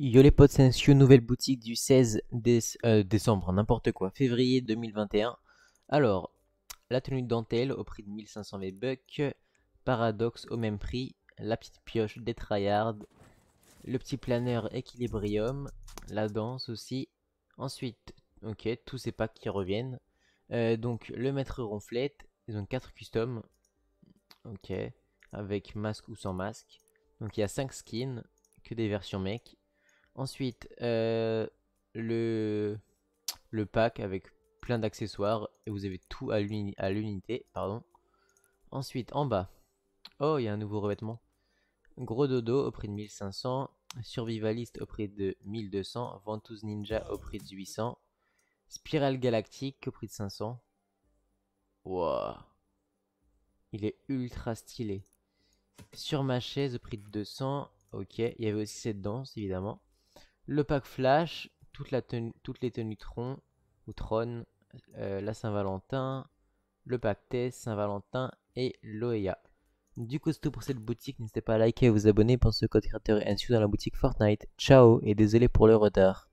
Yo les potes, c'est nouvelle boutique du 16 euh, décembre, n'importe quoi, février 2021. Alors, la tenue de dentelle au prix de 1500 V-Bucks, Paradox au même prix, la petite pioche des tryhards, le petit planeur Equilibrium, la danse aussi. Ensuite, ok, tous ces packs qui reviennent. Euh, donc, le maître ronflette, ils ont 4 customs ok, avec masque ou sans masque. Donc, il y a 5 skins, que des versions mecs Ensuite, euh, le, le pack avec plein d'accessoires. Et vous avez tout à l'unité. pardon. Ensuite, en bas. Oh, il y a un nouveau revêtement. Gros dodo au prix de 1500. Survivaliste au prix de 1200. Ventouse ninja au prix de 800. Spirale galactique au prix de 500. Wow. Il est ultra stylé. Sur ma chaise au prix de 200. Ok, il y avait aussi cette danse évidemment le pack Flash, toutes les tenues Tron ou euh, la Saint-Valentin, le pack Tess, Saint-Valentin et l'OEA. Du coup, c'est tout pour cette boutique. N'hésitez pas à liker et vous abonner. pour ce code créateur et dans la boutique Fortnite. Ciao et désolé pour le retard.